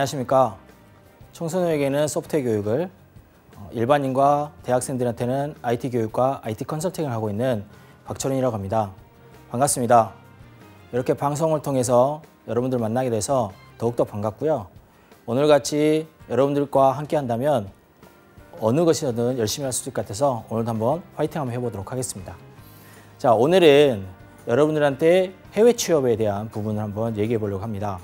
안녕하십니까. 청소년에게는 소프트웨어 교육을, 어, 일반인과 대학생들한테는 IT 교육과 IT 컨설팅을 하고 있는 박철윤이라고 합니다. 반갑습니다. 이렇게 방송을 통해서 여러분들 만나게 돼서 더욱더 반갑고요. 오늘같이 여러분들과 함께 한다면 어느 것이든 열심히 할 수 있을 것 같아서 오늘도 한번 화이팅 한번 해보도록 하겠습니다. 자, 오늘은 여러분들한테 해외 취업에 대한 부분을 한번 얘기해 보려고 합니다.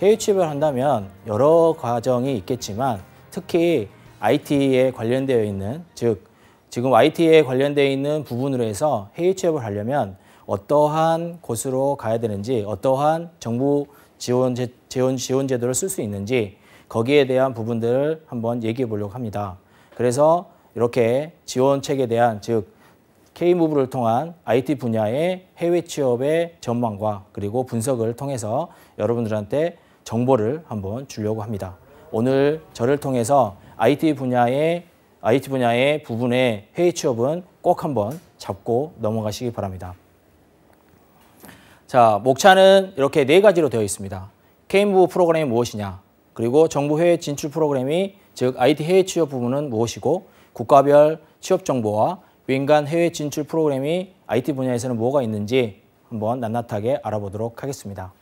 해외 취업을 한다면 여러 과정이 있겠지만 특히 IT에 관련되어 있는 즉 지금 IT에 관련되어 있는 부분으로 해서 해외 취업을 하려면 어떠한 곳으로 가야 되는지 어떠한 정부 지원 제, 지원 지원 제도를 쓸 수 있는지 거기에 대한 부분들을 한번 얘기해 보려고 합니다. 그래서 이렇게 지원책에 대한 즉 K무브를 통한 IT 분야의 해외 취업의 전망과 그리고 분석을 통해서 여러분들한테 정보를 한번 주려고 합니다. 오늘 저를 통해서 IT 분야의 IT 분야의 부분에 해외 취업은 꼭 한번 잡고 넘어가시기 바랍니다. 자, 목차는 이렇게 네 가지로 되어 있습니다. 케임부 프로그램이 무엇이냐? 그리고 정부 해외 진출 프로그램이 즉 IT 해외 취업 부분은 무엇이고 국가별 취업 정보와 민간 해외 진출 프로그램이 IT 분야에서는 뭐가 있는지 한번 낱낱하게 알아보도록 하겠습니다.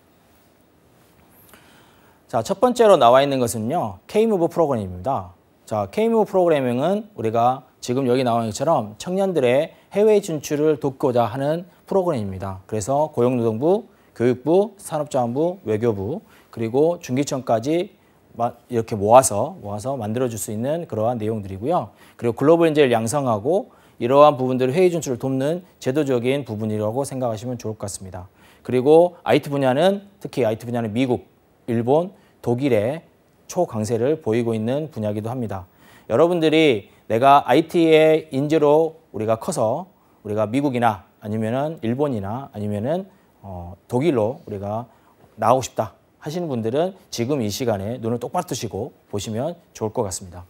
자, 첫 번째로 나와 있는 것은요. K-무브 프로그램입니다 자, K-무브 프로그래밍은 우리가 지금 여기 나오는 것처럼 청년들의 해외 진출을 돕고자 하는 프로그램입니다. 그래서 고용노동부, 교육부, 산업자원부, 외교부, 그리고 중기청까지 이렇게 모아서 모아서 만들어줄 수 있는 그러한 내용들이고요. 그리고 글로벌 인재를 양성하고 이러한 부분들을 회의 진출을 돕는 제도적인 부분이라고 생각하시면 좋을 것 같습니다. 그리고 IT 분야는 특히 IT 분야는 미국, 일본, 독일의 초강세를 보이고 있는 분야기도 이 합니다. 여러분들이 내가 IT의 인재로 우리가 커서 우리가 미국이나 아니면은 일본이나 아니면은 어, 독일로 우리가 나오고 싶다 하시는 분들은 지금 이 시간에 눈을 똑바로 뜨시고 보시면 좋을 것 같습니다.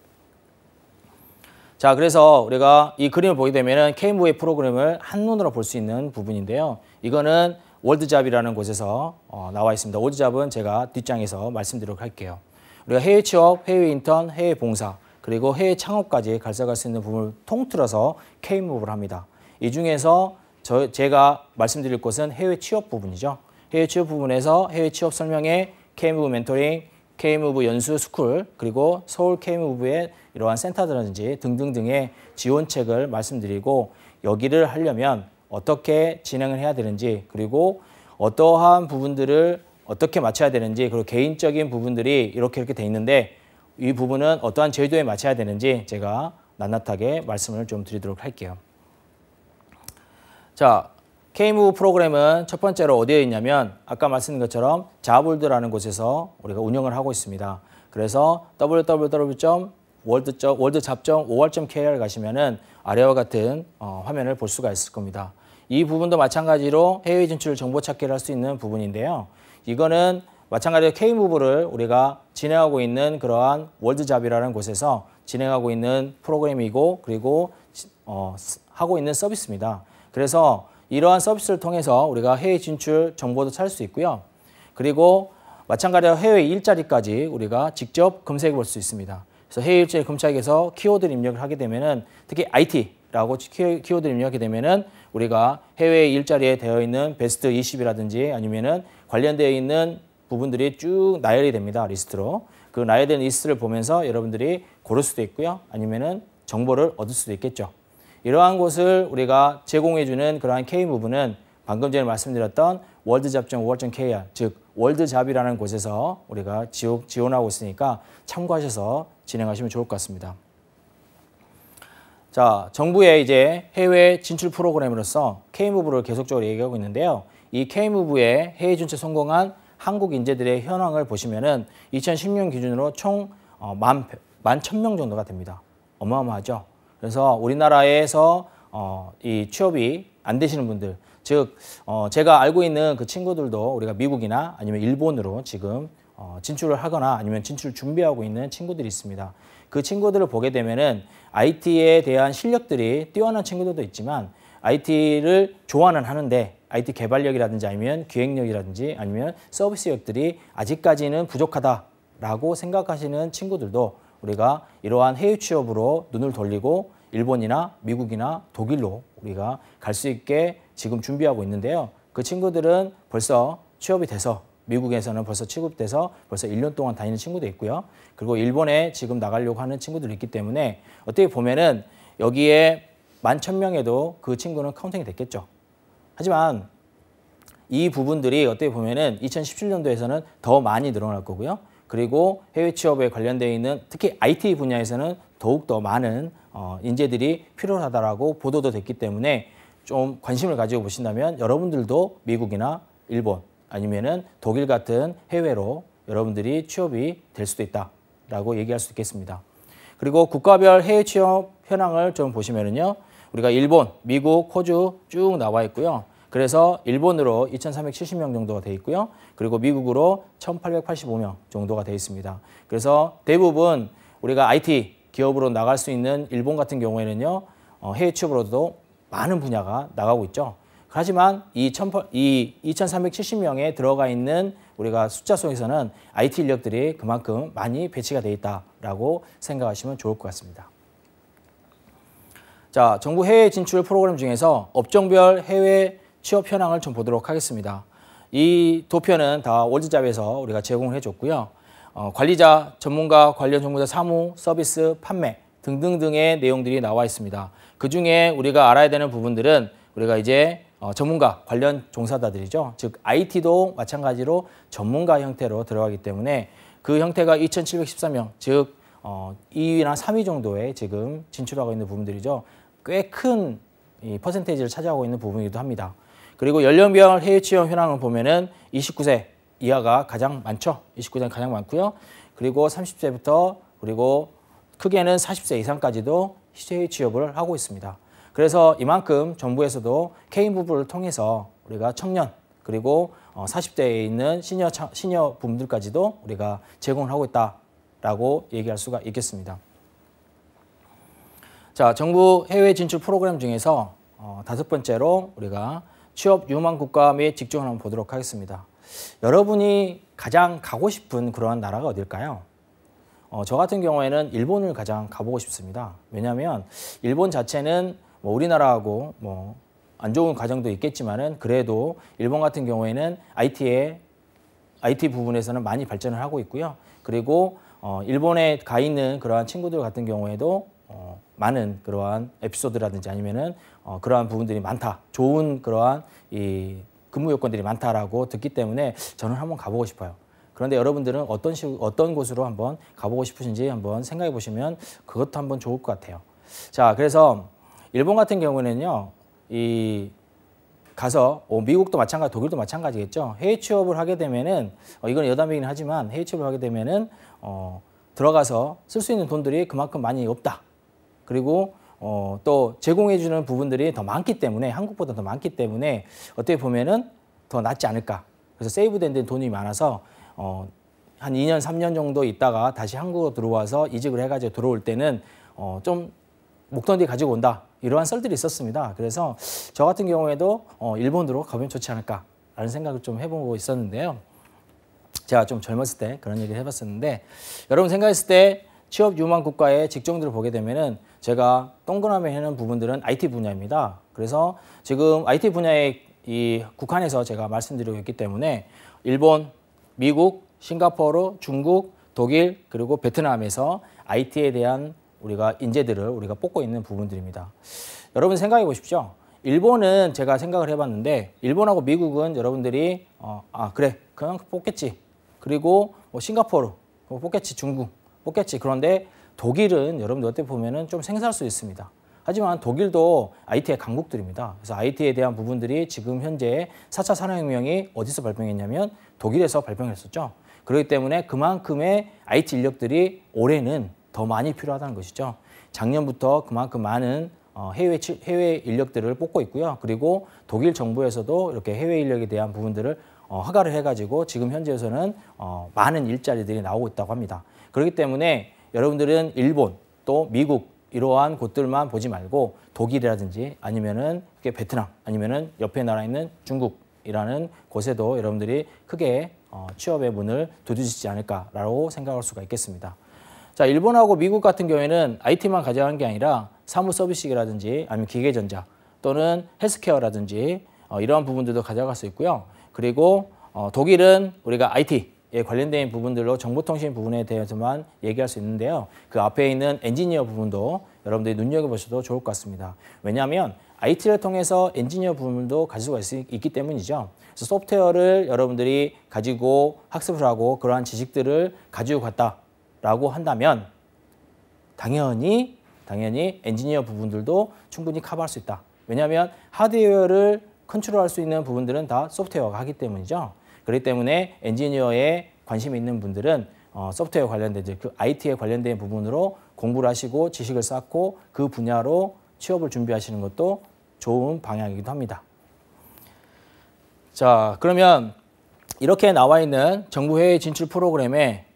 자, 그래서 우리가 이 그림을 보게 되면은 k m v 프로그램을 한눈으로 볼 수 있는 부분인데요. 이거는 월드잡이라는 곳에서 어, 나와 있습니다. 월드잡은 제가 뒷장에서 말씀드리도록 할게요. 우리가 해외 취업, 해외 인턴, 해외 봉사, 그리고 해외 창업까지 갈색할수 있는 부분을 통틀어서 케 K무브를 합니다. 이 중에서 저, 제가 말씀드릴 것은 해외 취업 부분이죠. 해외 취업 부분에서 해외 취업 설명회, 케 K무브 멘토링, 케 K무브 연수 스쿨, 그리고 서울 케 K무브의 이러한 센터라든지 등등등의 지원책을 말씀드리고 여기를 하려면 어떻게 진행을 해야 되는지 그리고 어떠한 부분들을 어떻게 맞춰야 되는지 그리고 개인적인 부분들이 이렇게 이렇게 돼 있는데 이 부분은 어떠한 제도에 맞춰야 되는지 제가 낱낱하게 말씀을 좀 드리도록 할게요. 자, K무브 프로그램은 첫 번째로 어디에 있냐면 아까 말씀드린 것처럼 자아드라는 곳에서 우리가 운영을 하고 있습니다. 그래서 w w w w o r l d w o b o r k r 가시면은 아래와 같은 어, 화면을 볼 수가 있을 겁니다. 이 부분도 마찬가지로 해외 진출 정보 찾기를 할 수 있는 부분인데요. 이거는 마찬가지로 K무브를 우리가 진행하고 있는 그러한 월드잡이라는 곳에서 진행하고 있는 프로그램이고 그리고 어, 하고 있는 서비스입니다. 그래서 이러한 서비스를 통해서 우리가 해외 진출 정보도 찾을 수 있고요. 그리고 마찬가지로 해외 일자리까지 우리가 직접 검색해 볼 수 있습니다. 그래서 해외 일주일 검찰에서 키워드를 입력을 하게 되면은 특히 IT라고 키워드를 입력하게 되면은 우리가 해외 일자리에 되어 있는 베스트 20이라든지 아니면은 관련되어 있는 부분들이 쭉 나열이 됩니다. 리스트로. 그 나열된 리스트를 보면서 여러분들이 고를 수도 있고요. 아니면은 정보를 얻을 수도 있겠죠. 이러한 곳을 우리가 제공해주는 그러한 K 부분은 방금 전에 말씀드렸던 월드잡.5월.kr 즉 월드잡이라는 곳에서 우리가 지원하고 있으니까 참고하셔서 진행하시면 좋을 것 같습니다. 자, 정부의 이제 해외 진출 프로그램으로서 K무브를 계속적으로 얘기하고 있는데요. 이 K무브의 해외 진출 성공한 한국 인재들의 현황을 보시면은 2016년 기준으로 총 1만 어, 1 0명 정도가 됩니다. 어마어마하죠. 그래서 우리나라에서 어, 이 취업이 안 되시는 분들, 즉 어, 제가 알고 있는 그 친구들도 우리가 미국이나 아니면 일본으로 지금 어, 진출을 하거나 아니면 진출을 준비하고 있는 친구들이 있습니다. 그 친구들을 보게 되면은 IT에 대한 실력들이 뛰어난 친구들도 있지만 IT를 좋아는 하는데 IT 개발력이라든지 아니면 기획력이라든지 아니면 서비스력들이 아직까지는 부족하다라고 생각하시는 친구들도 우리가 이러한 해외 취업으로 눈을 돌리고 일본이나 미국이나 독일로 우리가 갈 수 있게 지금 준비하고 있는데요. 그 친구들은 벌써 취업이 돼서 미국에서는 벌써 취급돼서 벌써 1년 동안 다니는 친구도 있고요. 그리고 일본에 지금 나가려고 하는 친구들이 있기 때문에 어떻게 보면은 여기에 만0명에도그 친구는 카운팅이 됐겠죠. 하지만 이 부분들이 어떻게 보면은 2017년도에서는 더 많이 늘어날 거고요. 그리고 해외 취업에 관련되어 있는 특히 IT 분야에서는 더욱더 많은 어, 인재들이 필요하다라고 보도도 됐기 때문에 좀 관심을 가지고 보신다면 여러분들도 미국이나 일본 아니면은 독일 같은 해외로 여러분들이 취업이 될 수도 있다라고 얘기할 수 있겠습니다. 그리고 국가별 해외 취업 현황을 좀 보시면은요. 우리가 일본, 미국, 호주 쭉 나와 있고요. 그래서 일본으로 2,370명 정도가 돼 있고요. 그리고 미국으로 1,885명 정도가 돼 있습니다. 그래서 대부분 우리가 IT 기업으로 나갈 수 있는 일본 같은 경우에는요. 어, 해외 취업으로도 많은 분야가 나가고 있죠. 하지만 이, 이 2,370명에 들어가 있는 우리가 숫자 속에서는 IT 인력들이 그만큼 많이 배치가 돼 있다라고 생각하시면 좋을 것 같습니다. 자, 정부 해외 진출 프로그램 중에서 업종별 해외 취업 현황을 좀 보도록 하겠습니다. 이 도표는 다 월드잡에서 우리가 제공을 해줬고요. 어, 관리자, 전문가, 관련 정보자 사무, 서비스, 판매 등등등의 내용들이 나와 있습니다. 그 중에 우리가 알아야 되는 부분들은 우리가 이제 어, 전문가 관련 종사자들이죠. 즉 IT도 마찬가지로 전문가 형태로 들어가기 때문에 그 형태가 2,714명, 즉 어, 2위나 3위 정도에 지금 진출하고 있는 부분들이죠. 꽤 큰 퍼센테이지를 차지하고 있는 부분이기도 합니다. 그리고 연령별 해외 취업 현황을 보면은 29세 이하가 가장 많죠. 2 9세가 가장 많고요. 그리고 30세부터 그리고 크게는 40세 이상까지도 해외 취업을 하고 있습니다. 그래서 이만큼 정부에서도 케인 부부를 통해서 우리가 청년 그리고 40대에 어, 있는 시녀시니 분들까지도 우리가 제공을 하고 있다라고 얘기할 수가 있겠습니다. 자, 정부 해외 진출 프로그램 중에서 어, 다섯 번째로 우리가 취업 유망 국가 및 직종 한번 보도록 하겠습니다. 여러분이 가장 가고 싶은 그러한 나라가 어딜까요? 어, 저 같은 경우에는 일본을 가장 가보고 싶습니다. 왜냐하면 일본 자체는 뭐 우리나라하고 뭐 안 좋은 가정도 있겠지만은 그래도 일본 같은 경우에는 IT에 IT 부분에서는 많이 발전을 하고 있고요. 그리고 어, 일본에 가 있는 그러한 친구들 같은 경우에도 어, 많은 그러한 에피소드라든지 아니면은 어, 그러한 부분들이 많다. 좋은 그러한 이 근무 요건들이 많다라고 듣기 때문에 저는 한번 가보고 싶어요. 그런데 여러분들은 어떤 시, 어떤 곳으로 한번 가보고 싶으신지 한번 생각해 보시면 그것도 한번 좋을 것 같아요. 자, 그래서 일본 같은 경우는요, 이 가서 어, 미국도 마찬가지, 독일도 마찬가지겠죠. 해외 취업을 하게 되면은 어, 이건 여담이긴 하지만 해외 취업을 하게 되면은 어, 들어가서 쓸 수 있는 돈들이 그만큼 많이 없다. 그리고 어, 또 제공해주는 부분들이 더 많기 때문에 한국보다 더 많기 때문에 어떻게 보면은 더 낫지 않을까. 그래서 세이브된 돈이 많아서 어, 한 2년, 3년 정도 있다가 다시 한국으로 들어와서 이직을 해가지고 들어올 때는 어, 좀 목돈들이 가지고 온다. 이러한 썰들이 있었습니다. 그래서 저 같은 경우에도 어, 일본으로 가면 좋지 않을까라는 생각을 좀 해보고 있었는데요. 제가 좀 젊었을 때 그런 얘기를 해봤었는데 여러분 생각했을 때 취업 유망 국가의 직종들을 보게 되면은 제가 동그라미 해는 부분들은 IT 분야입니다. 그래서 지금 IT 분야의 이 국한에서 제가 말씀드리고 있기 때문에 일본, 미국, 싱가포르, 중국, 독일 그리고 베트남에서 IT에 대한 우리가 인재들을 우리가 뽑고 있는 부분들입니다. 여러분 생각해 보십시오. 일본은 제가 생각을 해봤는데 일본하고 미국은 여러분들이 어, 아 그래 그냥 뽑겠지. 그리고 뭐 싱가포르 뭐 뽑겠지 중국 뽑겠지. 그런데 독일은 여러분들 어떻게 보면은 좀 생소할 수 있습니다. 하지만 독일도 IT의 강국들입니다. 그래서 IT에 대한 부분들이 지금 현재 4차 산업혁명이 어디서 발병했냐면 독일에서 발병했었죠. 그렇기 때문에 그만큼의 IT 인력들이 올해는 더 많이 필요하다는 것이죠. 작년부터 그만큼 많은 어, 해외 해외 인력들을 뽑고 있고요. 그리고 독일 정부에서도 이렇게 해외 인력에 대한 부분들을 어, 허가를 해가지고 지금 현재에서는 어, 많은 일자리들이 나오고 있다고 합니다. 그렇기 때문에 여러분들은 일본 또 미국 이러한 곳들만 보지 말고 독일이라든지 아니면은 베트남 아니면은 옆에 나라 있는 중국이라는 곳에도 여러분들이 크게 취업의 문을 두드리지 않을까라고 생각할 수가 있겠습니다. 자, 일본하고 미국 같은 경우에는 IT만 가져간 게 아니라 사무 서비스라든지 아니면 기계전자 또는 헬스케어라든지 어, 이러한 부분들도 가져갈 수 있고요. 그리고 어, 독일은 우리가 IT에 관련된 부분들로 정보통신 부분에 대해서만 얘기할 수 있는데요. 그 앞에 있는 엔지니어 부분도 여러분들이 눈여겨보셔도 좋을 것 같습니다. 왜냐하면 IT를 통해서 엔지니어 부분도 가질 수가 있, 기 때문이죠. 그래서 소프트웨어를 여러분들이 가지고 학습을 하고 그러한 지식들을 가지고 갔다 라고 한다면 당연히 당연히 엔지니어 부분들도 충분히 커버할 수 있다. 왜냐하면 하드웨어를 컨트롤할 수 있는 부분들은 다 소프트웨어가 하기 때문이죠. 그렇기 때문에 엔지니어에 관심 있는 분들은 어, 소프트웨어 관련된 그 IT에 관련된 부분으로 공부를 하시고 지식을 쌓고 그 분야로 취업을 준비하시는 것도 좋은 방향이기도 합니다. 자 그러면 이렇게 나와 있는 정부 회의 진출 프로그램에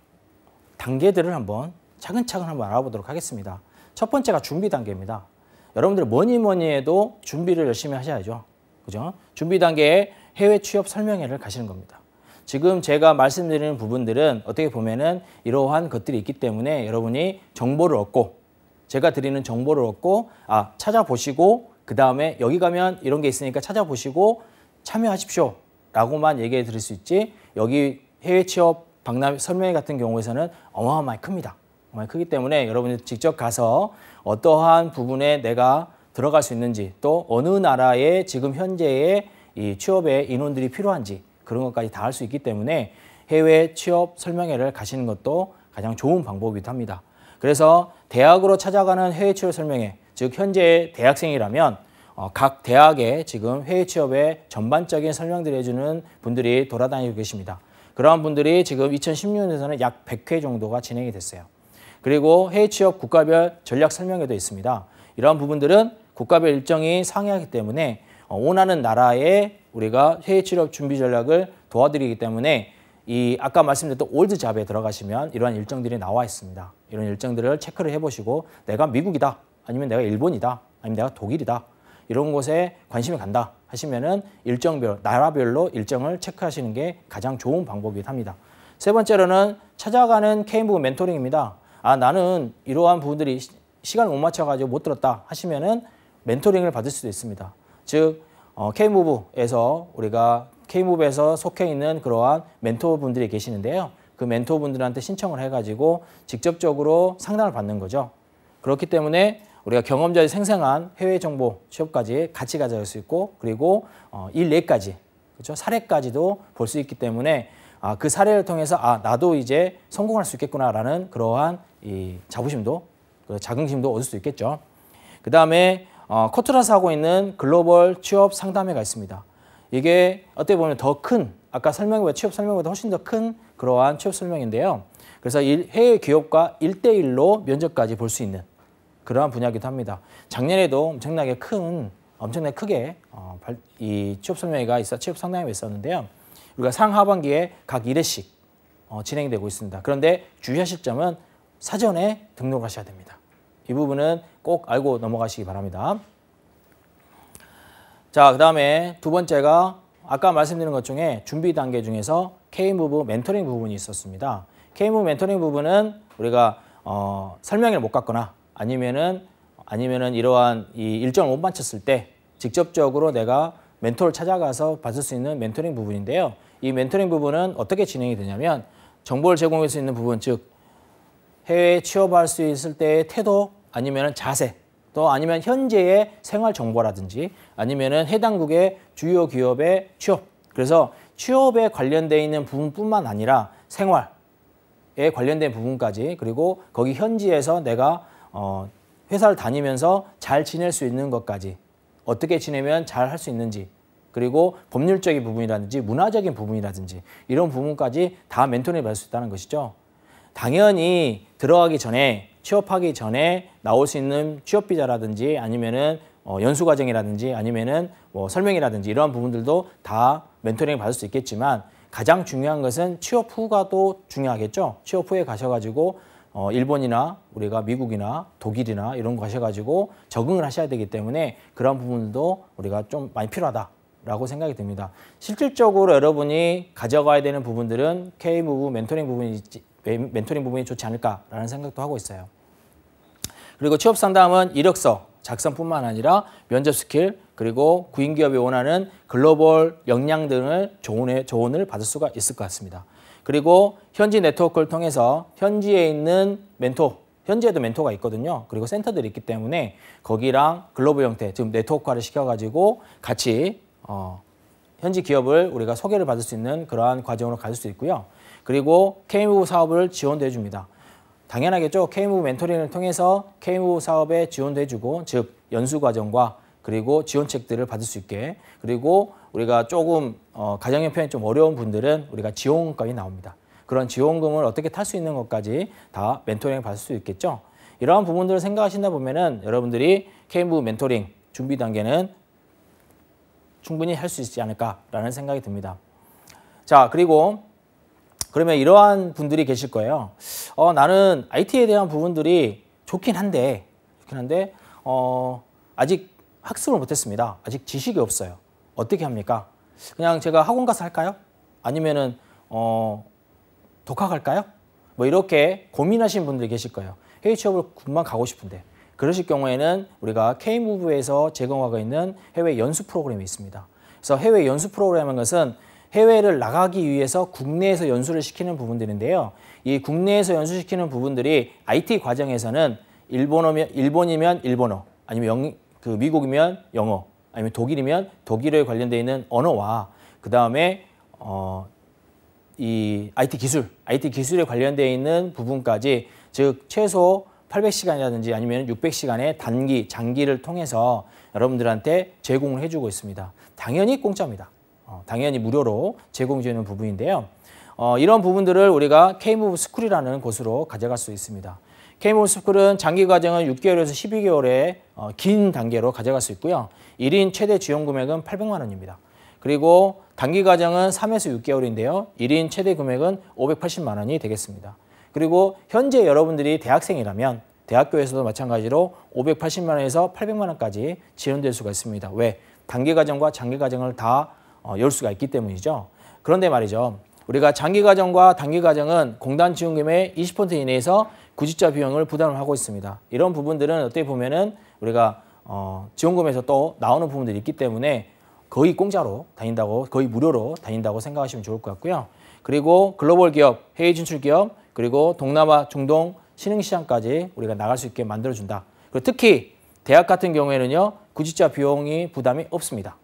단계들을 한번 차근차근 한번 알아보도록 하겠습니다. 첫 번째가 준비 단계입니다. 여러분들 뭐니 뭐니 해도 준비를 열심히 하셔야죠. 그죠? 준비 단계에 해외 취업 설명회를 가시는 겁니다. 지금 제가 말씀드리는 부분들은 어떻게 보면은 이러한 것들이 있기 때문에 여러분이 정보를 얻고 제가 드리는 정보를 얻고 아 찾아보시고 그 다음에 여기 가면 이런 게 있으니까 찾아보시고 참여하십시오 라고만 얘기해 드릴 수 있지 여기 해외 취업 박람 회 설명회 같은 경우에서는 어마어마히 큽니다. 어마어마히 크기 때문에 여러분들 직접 가서 어떠한 부분에 내가 들어갈 수 있는지 또 어느 나라에 지금 현재의 이 취업의 인원들이 필요한지 그런 것까지 다 할 수 있기 때문에 해외 취업 설명회를 가시는 것도 가장 좋은 방법이기도 합니다. 그래서 대학으로 찾아가는 해외 취업 설명회, 즉 현재 대학생이라면 어, 각 대학에 지금 해외 취업의 전반적인 설명들을 해주는 분들이 돌아다니고 계십니다. 그러한 분들이 지금 2016년에서는 약 100회 정도가 진행이 됐어요. 그리고 해외 취업 국가별 전략 설명회도 있습니다. 이러한 부분들은 국가별 일정이 상이하기 때문에 어, 원하는 나라에 우리가 해외 취업 준비 전략을 도와드리기 때문에 이 아까 말씀드렸던 올드 잡에 들어가시면 이러한 일정들이 나와 있습니다. 이런 일정들을 체크를 해보시고 내가 미국이다 아니면 내가 일본이다 아니면 내가 독일이다 이런 곳에 관심이 간다 하시면은 일정별 나라별로 일정을 체크하시는 게 가장 좋은 방법이합니다세 번째로는 찾아가는 케인 부분 멘토링입니다. 아 나는 이러한 부분들이 시간을 못 맞춰가지고 못 들었다 하시면은 멘토링을 받을 수도 있습니다. 즉케 어, K무브에서 우리가 K무브에서 속해 있는 그러한 멘토분들이 계시는데요. 그 멘토분들한테 신청을 해가지고 직접적으로 상담을 받는 거죠. 그렇기 때문에 우리가 경험자의 생생한 해외 정보 취업까지 같이 가져갈 수 있고 그리고 어, 일 예까지 그렇죠? 사례까지도 볼 수 있기 때문에 아, 그 사례를 통해서 아 나도 이제 성공할 수 있겠구나라는 그러한 이 자부심도 그 자긍심도 얻을 수 있겠죠. 그 다음에 어, 커트라스 하고 있는 글로벌 취업 상담회가 있습니다. 이게 어떻게 보면 더 큰 아까 설명보 취업 설명보다 훨씬 더 큰 그러한 취업 설명인데요. 그래서 일, 해외 기업과 일대일로 면접까지 볼 수 있는 그러한 분야이기도 합니다. 작년에도 엄청나게 큰 엄청나게 크게 어, 이 취업 설명회가 있어 취업 상담회가 있었는데요. 우리가 상하반기에 각 1회씩 어, 진행되고 있습니다. 그런데 주의하실 점은 사전에 등록하셔야 됩니다. 이 부분은 꼭 알고 넘어가시기 바랍니다. 자, 그 다음에 두 번째가 아까 말씀드린 것 중에 준비 단계 중에서 K무브 멘토링 부분이 있었습니다. K무브 멘토링 부분은 우리가 어, 설명회못 갔거나 아니면은 아니면은 이러한 이 일정을 못 마쳤을 때 직접적으로 내가 멘토를 찾아가서 받을 수 있는 멘토링 부분인데요. 이 멘토링 부분은 어떻게 진행이 되냐면 정보를 제공할 수 있는 부분 즉해외 취업할 수 있을 때의 태도 아니면 자세 또 아니면 현재의 생활 정보라든지 아니면은 해당국의 주요 기업의 취업 그래서 취업에 관련되어 있는 부분뿐만 아니라 생활에 관련된 부분까지 그리고 거기 현지에서 내가 어, 회사를 다니면서 잘 지낼 수 있는 것까지 어떻게 지내면 잘 할 수 있는지 그리고 법률적인 부분이라든지 문화적인 부분이라든지 이런 부분까지 다 멘토링을 받을 수 있다는 것이죠. 당연히 들어가기 전에 취업하기 전에 나올 수 있는 취업비자라든지 아니면은 어, 연수과정이라든지 아니면은 뭐 설명이라든지 이러한 부분들도 다 멘토링을 받을 수 있겠지만 가장 중요한 것은 취업 후가 또 중요하겠죠. 취업 후에 가셔가지고 어, 일본이나 우리가 미국이나 독일이나 이런 거하셔가지고 적응을 하셔야 되기 때문에 그런 부분도 우리가 좀 많이 필요하다라고 생각이 듭니다. 실질적으로 여러분이 가져가야 되는 부분들은 K 무브 멘토링 부분이 멘토링 부분이 좋지 않을까라는 생각도 하고 있어요. 그리고 취업 상담은 이력서 작성뿐만 아니라 면접 스킬 그리고 구인 기업이 원하는 글로벌 역량 등을 조언에, 조언을 받을 수가 있을 것 같습니다. 그리고 현지 네트워크를 통해서 현지에 있는 멘토, 현지에도 멘토가 있거든요. 그리고 센터들이 있기 때문에 거기랑 글로벌 형태, 지금 네트워크화를 시켜가지고 같이 어, 현지 기업을 우리가 소개를 받을 수 있는 그러한 과정으로 가질 수 있고요. 그리고 KMU 사업을 지원도 해줍니다. 당연하겠죠. KMU 멘토링을 통해서 KMU 사업에 지원도 해주고 즉 연수 과정과 그리고 지원책들을 받을 수 있게 그리고 우리가 조금 어, 가정 형편이 좀 어려운 분들은 우리가 지원금까지 나옵니다. 그런 지원금을 어떻게 탈 수 있는 것까지 다 멘토링 받을 수 있겠죠. 이러한 부분들을 생각하시다 보면은 여러분들이 KM부 멘토링 준비 단계는 충분히 할 수 있지 않을까라는 생각이 듭니다. 자, 그리고 그러면 이러한 분들이 계실 거예요. 어, 나는 IT에 대한 부분들이 좋긴 한데, 좋긴 한데, 어, 아직 학습을 못했습니다. 아직 지식이 없어요. 어떻게 합니까? 그냥 제가 학원 가서 할까요? 아니면은 어, 독학할까요? 뭐 이렇게 고민하시 분들 계실 거예요. 해외 취업을 군만 가고 싶은데 그러실 경우에는 우리가 K무브에서 제공하고 있는 해외 연수 프로그램이 있습니다. 그래서 해외 연수 프로그램은 것은 해외를 나가기 위해서 국내에서 연수를 시키는 부분들인데요. 이 국내에서 연수시키는 부분들이 IT 과정에서는 일본어면 일본이면 일본어 아니면 영, 그 미국이면 영어 아니면 독일이면 독일에 관련되어 있는 언어와 그 다음에 어, 이 IT 기술, IT 기술에 관련되어 있는 부분까지 즉 최소 800시간이라든지 아니면 600시간의 단기, 장기를 통해서 여러분들한테 제공을 해주고 있습니다. 당연히 공짜입니다. 어, 당연히 무료로 제공해주는 부분인데요. 어, 이런 부분들을 우리가 K-MOVE 스쿨이라는 곳으로 가져갈 수 있습니다. K몬스쿨은 장기 과정은 6개월에서 12개월의 어, 긴 단계로 가져갈 수 있고요. 1인 최대 지원 금액은 800만 원입니다. 그리고 단기 과정은 3에서 6개월인데요. 1인 최대 금액은 580만 원이 되겠습니다. 그리고 현재 여러분들이 대학생이라면 대학교에서도 마찬가지로 580만 원에서 800만 원까지 지원될 수가 있습니다. 왜? 단기 과정과 장기 과정을 다열 어, 수가 있기 때문이죠. 그런데 말이죠. 우리가 장기 과정과 단기 과정은 공단 지원금의 20% 이내에서 구직자 비용을 부담 하고 있습니다. 이런 부분들은 어떻게 보면은 우리가 어, 지원금에서 또 나오는 부분들이 있기 때문에 거의 공짜로 다닌다고 거의 무료로 다닌다고 생각하시면 좋을 것 같고요. 그리고 글로벌 기업, 해외 진출 기업, 그리고 동남아, 중동, 신흥시장까지 우리가 나갈 수 있게 만들어준다. 그리고 특히 대학 같은 경우에는요. 구직자 비용이 부담이 없습니다.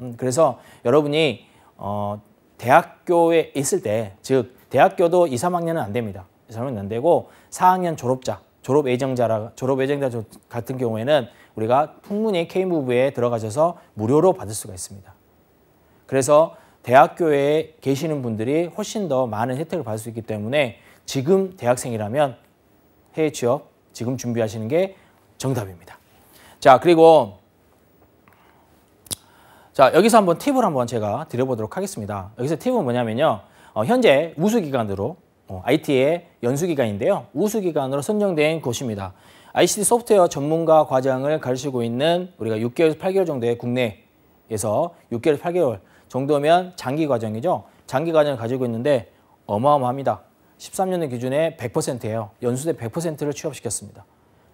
음, 그래서 여러분이 어, 대학교에 있을 때, 즉 대학교도 2, 3학년은 안 됩니다. 2, 3학년은 안 되고 4학년 졸업자, 졸업 예정자라 졸업 예정자 같은 경우에는 우리가 풍문의 K무브에 들어가셔서 무료로 받을 수가 있습니다. 그래서 대학교에 계시는 분들이 훨씬 더 많은 혜택을 받을 수 있기 때문에 지금 대학생이라면 해외 취업 지금 준비하시는 게 정답입니다. 자, 그리고 자, 여기서 한번 팁을 한번 제가 드려보도록 하겠습니다. 여기서 팁은 뭐냐면요. 어, 현재 우수기관으로 IT의 어, 연수기관인데요. 우수기관으로 선정된 곳입니다. ICT 소프트웨어 전문가 과정을 가르치고 있는 우리가 6개월에서 8개월 정도의 국내에서 6개월에서 8개월 정도면 장기 과정이죠. 장기 과정을 가지고 있는데 어마어마합니다. 13년의 기준에 100%예요. 연수대 100%를 취업시켰습니다.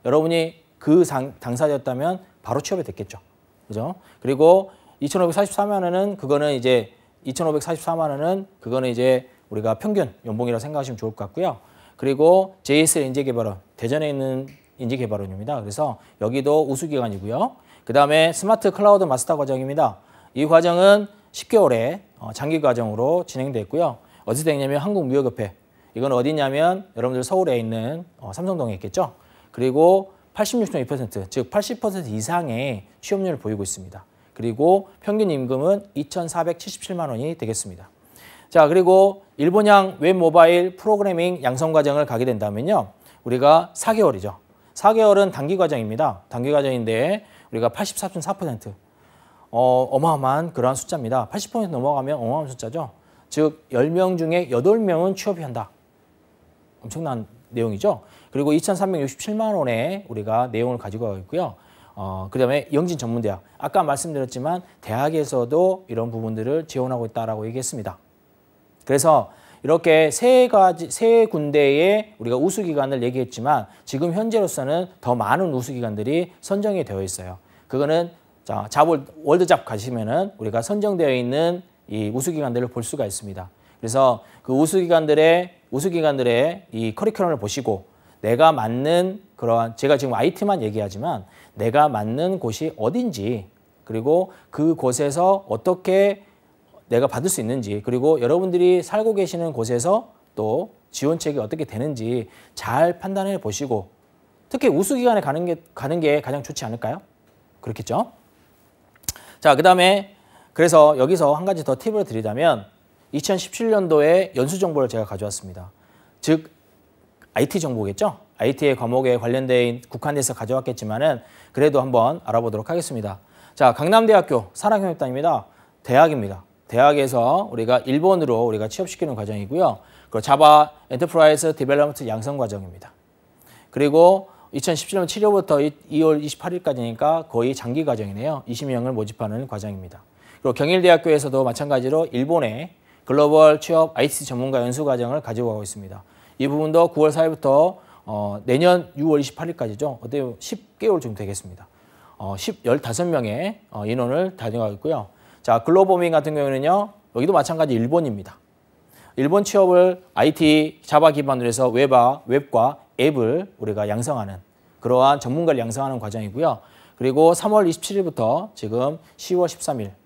여러분이 그 당사자였다면 바로 취업이 됐겠죠. 그죠? 그리고 2,544만 원은 그거는 이제 2,544만 원은 그거는 이제 우리가 평균 연봉이라 고 생각하시면 좋을 것 같고요. 그리고 JSL 인재개발원, 대전에 있는 인재개발원입니다. 그래서 여기도 우수기관이고요. 그 다음에 스마트 클라우드 마스터 과정입니다. 이 과정은 10개월의 어, 장기 과정으로 진행됐고요. 어디서 되냐면 한국무역협회. 이건 어디냐면 여러분들 서울에 있는 어, 삼성동에 있겠죠. 그리고 86.2%, 즉 80% 이상의 취업률을 보이고 있습니다. 그리고 평균 임금은 2,477만 원이 되겠습니다. 자, 그리고 일본형웹 모바일 프로그래밍 양성 과정을 가게 된다면요. 우리가 4개월이죠. 4개월은 단기 과정입니다. 단기 과정인데 우리가 84.4% 어, 어마어마한 그러한 숫자입니다. 80% 넘어가면 어마어마한 숫자죠. 즉 10명 중에 8명은 취업이 한다. 엄청난 내용이죠. 그리고 2,367만 원의 우리가 내용을 가지고 가고 있고요. 어, 그 다음에 영진 전문대학. 아까 말씀드렸지만 대학에서도 이런 부분들을 지원하고 있다라고 얘기했습니다. 그래서 이렇게 세 가지 세 군데의 우리가 우수 기관을 얘기했지만 지금 현재로서는 더 많은 우수 기관들이 선정이 되어 있어요. 그거는 자, 자볼 월드잡 가시면은 우리가 선정되어 있는 이 우수 기관들을 볼 수가 있습니다. 그래서 그 우수 기관들의 우수 기관들의 이 커리큘럼을 보시고 내가 맞는 그러한 제가 지금 IT만 얘기하지만 내가 맞는 곳이 어딘지 그리고 그곳에서 어떻게 내가 받을 수 있는지 그리고 여러분들이 살고 계시는 곳에서 또 지원책이 어떻게 되는지 잘 판단해 보시고 특히 우수 기관에 가는 게 가는 게 가장 좋지 않을까요? 그렇겠죠? 자, 그다음에 그래서 여기서 한 가지 더 팁을 드리자면 2017년도에 연수 정보를 제가 가져왔습니다. 즉 IT 정보겠죠? IT의 과목에 관련된 국한돼서 가져왔겠지만은 그래도 한번 알아보도록 하겠습니다. 자, 강남대학교 사랑협력단입니다. 대학입니다. 대학에서 우리가 일본으로 우리가 취업시키는 과정이고요. 그리고 자바 엔터프라이즈 디벨롭먼트 양성 과정입니다. 그리고 2017년 7월부터 2월 28일까지니까 거의 장기 과정이네요. 20명을 모집하는 과정입니다. 그리고 경일대학교에서도 마찬가지로 일본의 글로벌 취업 IT 전문가 연수 과정을 가지고 가고 있습니다. 이 부분도 9월 4일부터 어, 내년 6월 28일까지죠. 어때요? 10개월 정도 되겠습니다. 어, 1 5명의 어, 인원을 다녀가고 있고요. 자, 글로벌밍 같은 경우는요. 에 여기도 마찬가지 일본입니다. 일본 취업을 IT 자바 기반으로 해서 웹과 웹과 앱을 우리가 양성하는 그러한 전문가를 양성하는 과정이고요. 그리고 3월 27일부터 지금 10월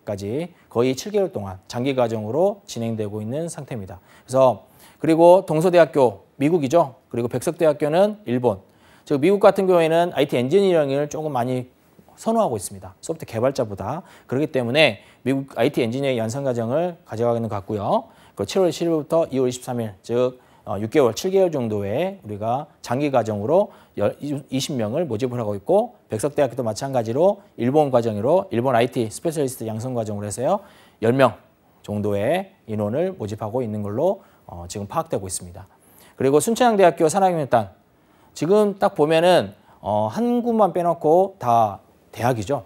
13일까지 거의 7개월 동안 장기 과정으로 진행되고 있는 상태입니다. 그래서 그리고 동서대학교 미국이죠. 그리고 백석대학교는 일본. 즉 미국 같은 경우에는 IT 엔지니어링을 조금 많이 선호하고 있습니다. 소프트 개발자보다. 그렇기 때문에 미국 IT 엔지니어의 연상 과정을 가져가는 같고요. 그 7월 10일부터 2월 23일 즉 6개월, 어, 7개월 정도에 우리가 장기 과정으로 20명을 모집을 하고 있고 백석대학교도 마찬가지로 일본 과정으로 일본 IT 스페셜리스트 양성 과정으로 해서요. 10명 정도의 인원을 모집하고 있는 걸로 어, 지금 파악되고 있습니다. 그리고 순천향대학교 산학융단 지금 딱 보면은 어, 한 군만 빼놓고 다 대학이죠.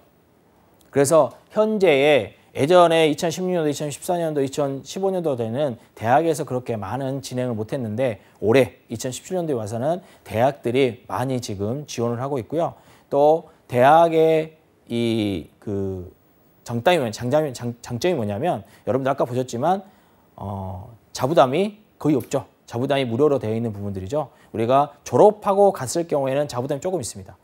그래서 현재의 예전에 2016년도, 2014년도, 2015년도 되는 대학에서 그렇게 많은 진행을 못했는데 올해 2017년도에 와서는 대학들이 많이 지금 지원을 하고 있고요. 또 대학의 이그정점이뭐 장점이, 장점이 뭐냐면 여러분들 아까 보셨지만 어, 자부담이 거의 없죠. 자부담이 무료로 되어 있는 부분들이죠. 우리가 졸업하고 갔을 경우에는 자부담이 조금 있습니다.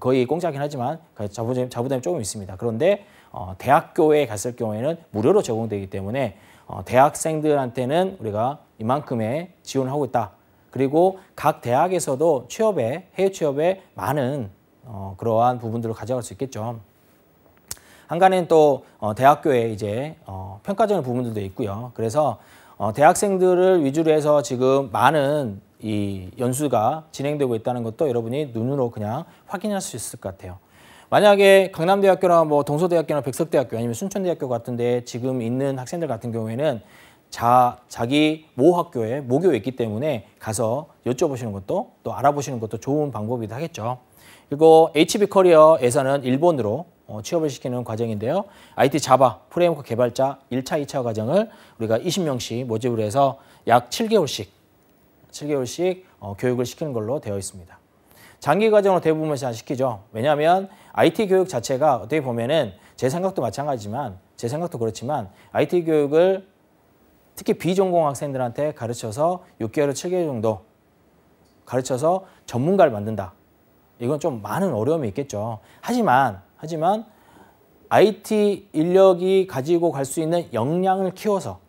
거의 공짜긴 하지만 자부담, 그 자부담이 조금 있습니다. 그런데 어, 대학교에 갔을 경우에는 무료로 제공되기 때문에 어, 대학생들한테는 우리가 이만큼의 지원을 하고 있다. 그리고 각 대학에서도 취업에 해외 취업에 많은 어, 그러한 부분들을 가져갈 수 있겠죠. 한간에는 또 어, 대학교에 이제 어, 평가전 부분들도 있고요. 그래서 어, 대학생들을 위주로 해서 지금 많은 이 연수가 진행되고 있다는 것도 여러분이 눈으로 그냥 확인할 수 있을 것 같아요. 만약에 강남대학교나 뭐 동서대학교나 백석대학교 아니면 순천대학교 같은데 지금 있는 학생들 같은 경우에는 자, 자기 모 학교에 모교에 있기 때문에 가서 여쭤보시는 것도 또 알아보시는 것도 좋은 방법이 하겠죠. 그리고 HB 커리어에서는 일본으로 어, 취업을 시키는 과정인데요. IT 자바 프레임워크 개발자 1차, 2차 과정을 우리가 20명씩 모집을 해서 약 7개월씩 7개월씩 어, 교육을 시키는 걸로 되어 있습니다. 장기 과정으로 대부분 시키죠. 왜냐하면 IT 교육 자체가 어떻게 보면은 제 생각도 마찬가지지만 제 생각도 그렇지만 IT 교육을 특히 비전공 학생들한테 가르쳐서 6개월에 7개월 정도 가르쳐서 전문가를 만든다. 이건 좀 많은 어려움이 있겠죠. 하지만 하지만 IT 인력이 가지고 갈 수 있는 역량을 키워서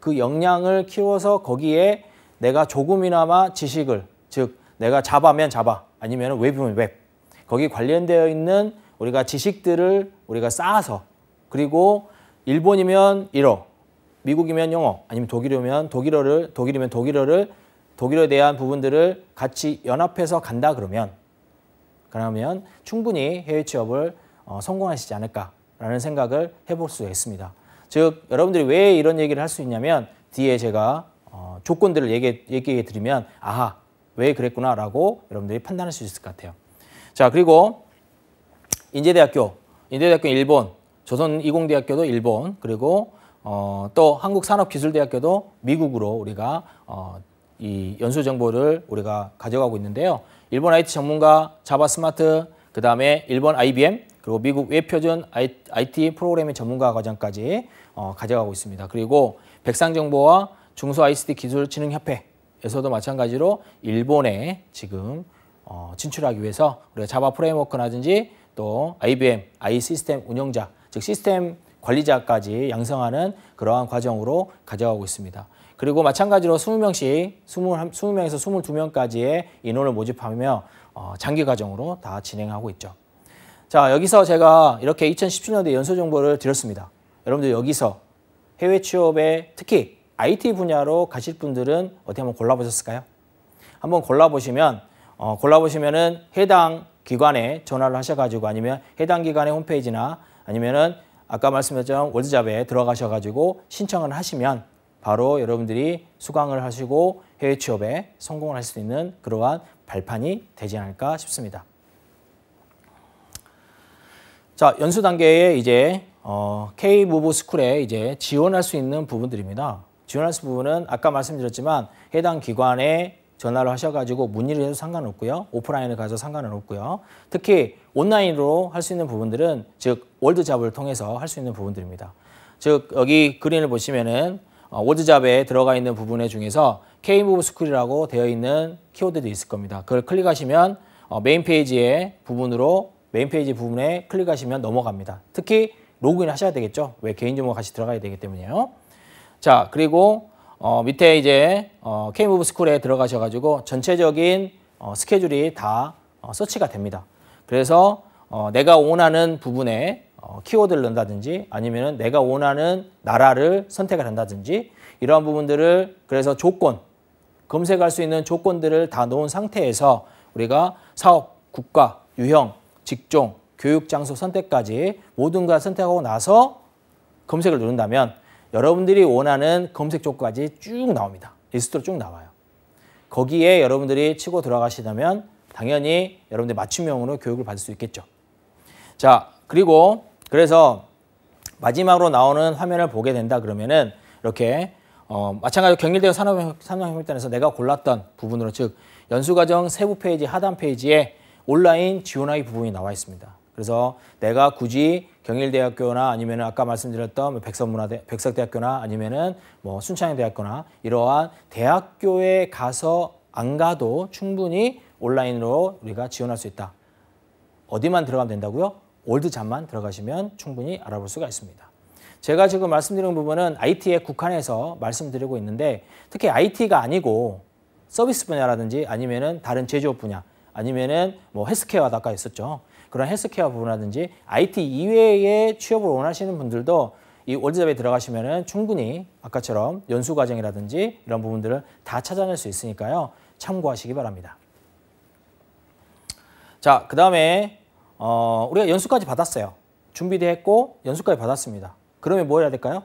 그 역량을 키워서 거기에 내가 조금이나마 지식을 즉 내가 자바면 자바 아니면 웹이면 웹 거기 관련되어 있는 우리가 지식들을 우리가 쌓아서 그리고 일본이면 일어 미국이면 영어 아니면 독일이면 독일어를 독일이면 독일어를 독일어에 대한 부분들을 같이 연합해서 간다 그러면 그러면 충분히 해외 취업을 어, 성공하시지 않을까라는 생각을 해볼 수 있습니다. 즉 여러분들이 왜 이런 얘기를 할 수 있냐면 뒤에 제가 어, 조건들을 얘기, 얘기해 드리면 아하 왜 그랬구나라고 여러분들이 판단할 수 있을 것 같아요. 자 그리고 인제대학교, 인제대학교 일본, 조선이공대학교도 일본, 그리고 어, 또 한국산업기술대학교도 미국으로 우리가 어, 이 연수 정보를 우리가 가져가고 있는데요. 일본 IT 전문가, 자바 스마트, 그 다음에 일본 IBM, 그리고 미국 외표준 IT 프로그램의 전문가 과정까지 어, 가져가고 있습니다. 그리고 백상정보와 중소 ICT 기술진흥협회에서도 마찬가지로 일본에 지금 어, 진출하기 위해서 우리가 자바 프레임워크라든지 또 IBM, I 시스템 운영자, 즉 시스템 관리자까지 양성하는 그러한 과정으로 가져가고 있습니다. 그리고 마찬가지로 20명씩 20, 20명에서 22명까지의 인원을 모집하며 어, 장기 과정으로 다 진행하고 있죠. 자 여기서 제가 이렇게 2017년도 연수 정보를 드렸습니다. 여러분들 여기서 해외 취업에 특히 IT 분야로 가실 분들은 어떻게 한번 골라보셨을까요? 한번 골라보시면 어, 골라보시면은 해당 기관에 전화를 하셔가지고 아니면 해당 기관의 홈페이지나 아니면은 아까 말씀드렸던 월드잡에 들어가셔가지고 신청을 하시면 바로 여러분들이 수강을 하시고 해외 취업에 성공을 할 수 있는 그러한 발판이 되지 않을까 싶습니다. 자, 연수 단계에 이제 어, K 무브 스쿨에 이제 지원할 수 있는 부분들입니다. 지원할 수 부분은 아까 말씀드렸지만 해당 기관에 전화를 하셔가지고 문의를 해도 상관없고요. 오프라인에 가서 상관은 없고요. 특히 온라인으로 할 수 있는 부분들은 즉 월드잡을 통해서 할 수 있는 부분들입니다. 즉 여기 그림을 보시면은 어, 워드잡에 들어가 있는 부분에 중에서 K무브 스쿨이라고 되어 있는 키워드도 있을 겁니다. 그걸 클릭하시면 메인 어, 페이지의 부분으로 메인 페이지 부분에 클릭하시면 넘어갑니다. 특히 로그인 하셔야 되겠죠. 왜 개인 정보 같이 들어가야 되기 때문에요. 자 그리고 어, 밑에 이제 어, K무브 스쿨에 들어가셔가지고 전체적인 어, 스케줄이 다 어, 서치가 됩니다. 그래서 내가 원하는 부분에 어, 키워드를 넣는다든지 아니면은 내가 원하는 나라를 선택을 한다든지 이러한 부분들을 그래서 조건 검색할 수 있는 조건들을 다 넣은 상태에서 우리가 사업, 국가, 유형, 직종, 교육 장소 선택까지 모든 걸 선택하고 나서 검색을 누른다면 여러분들이 원하는 검색 조건까지 쭉 나옵니다. 리스트로 쭉 나와요. 거기에 여러분들이 치고 들어가시다면 당연히 여러분들 맞춤형으로 교육을 받을 수 있겠죠. 자, 그리고 그래서 마지막으로 나오는 화면을 보게 된다 그러면은 이렇게 어, 마찬가지로 경일대응 산업협력단에서 내가 골랐던 부분으로 즉 연수과정 세부 페이지 하단 페이지에 온라인 지원하기 부분이 나와 있습니다. 그래서 내가 굳이 경일대학교나 아니면 아까 말씀드렸던 뭐 백석문화대, 백석대학교나 아니면은 뭐 순창대학교나 이러한 대학교에 가서 안 가도 충분히 온라인으로 우리가 지원할 수 있다. 어디만 들어가면 된다고요? 올드 잡만 들어가시면 충분히 알아볼 수가 있습니다. 제가 지금 말씀드린 부분은 IT에 국한해서 말씀드리고 있는데 특히 IT가 아니고 서비스 분야라든지 아니면은 다른 제조업 분야 아니면은 뭐 헬스케어 아까 있었죠. 그런 헬스케어 부분이라든지 IT 이외의 취업을 원하시는 분들도 이 월드잡에 들어가시면은 충분히 아까처럼 연수 과정이라든지 이런 부분들을 다 찾아낼 수 있으니까요. 참고하시기 바랍니다. 자, 그 다음에 어, 우리가 연수까지 받았어요. 준비도 했고 연수까지 받았습니다. 그러면 뭐 해야 될까요?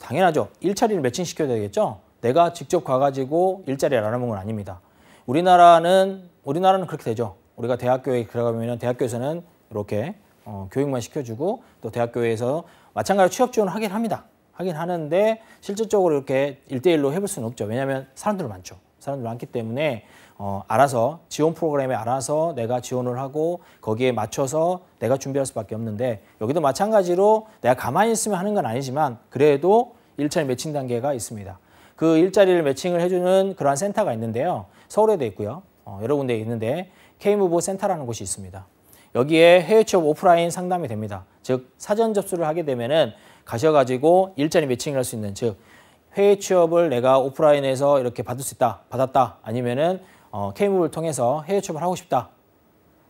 당연하죠. 일자리를 매칭시켜야 되겠죠. 내가 직접 가가지고 일자리를 알아본 건 아닙니다. 우리나라는 우리나라는 그렇게 되죠. 우리가 대학교에 들어가면 대학교에서는 이렇게 어, 교육만 시켜주고 또 대학교에서 마찬가지로 취업 지원을 하긴 합니다. 하긴 하는데 실질적으로 이렇게 일대일로 해볼 수는 없죠. 왜냐하면 사람들 많죠. 사람들 많기 때문에 어, 알아서 지원 프로그램에 알아서 내가 지원을 하고 거기에 맞춰서 내가 준비할 수밖에 없는데 여기도 마찬가지로 내가 가만히 있으면 하는 건 아니지만 그래도 일자리 매칭 단계가 있습니다. 그 일자리를 매칭을 해주는 그러한 센터가 있는데요. 서울에도 있고요. 어, 여러 군데 있는데 K무브 센터라는 곳이 있습니다. 여기에 해외 취업 오프라인 상담이 됩니다. 즉 사전 접수를 하게 되면은 가셔가지고 일자리 매칭을 할 수 있는 즉 해외 취업을 내가 오프라인에서 이렇게 받을 수 있다 받았다 아니면은 어, K무브를 통해서 해외 취업을 하고 싶다.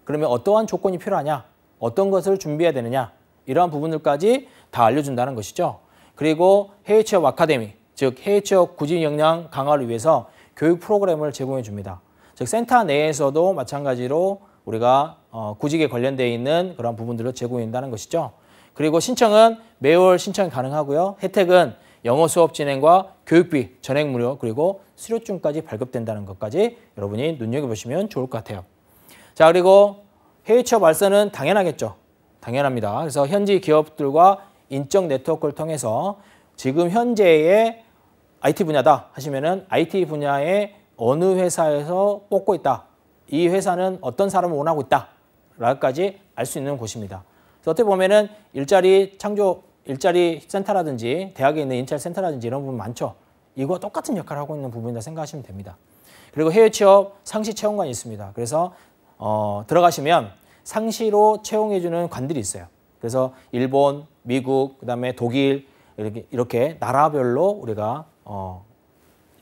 그러면 어떠한 조건이 필요하냐? 어떤 것을 준비해야 되느냐? 이러한 부분들까지 다 알려준다는 것이죠. 그리고 해외 취업 아카데미, 즉 해외 취업 구직 역량 강화를 위해서 교육 프로그램을 제공해 줍니다. 즉 센터 내에서도 마찬가지로 우리가 어, 구직에 관련되어 있는 그런 부분들을 제공한다는 것이죠. 그리고 신청은 매월 신청이 가능하고요. 혜택은 영어 수업 진행과 교육비 전액 무료 그리고 수료증까지 발급된다는 것까지 여러분이 눈여겨보시면 좋을 것 같아요. 자 그리고 해외 취업 알선은 당연하겠죠. 당연합니다. 그래서 현지 기업들과 인적 네트워크를 통해서 지금 현재의 IT 분야다 하시면은 IT 분야의 어느 회사에서 뽑고 있다. 이 회사는 어떤 사람을 원하고 있다. 라까지 알 수 있는 곳입니다. 그래서 어떻게 보면은 일자리 창조 일자리 센터라든지 대학에 있는 인찰 센터라든지 이런 부분 많죠. 이거 똑같은 역할을 하고 있는 부분이다 생각하시면 됩니다. 그리고 해외 취업 상시 채용관이 있습니다. 그래서 어, 들어가시면 상시로 채용해주는 관들이 있어요. 그래서 일본, 미국, 그다음에 독일 이렇게, 이렇게 나라별로 우리가 어,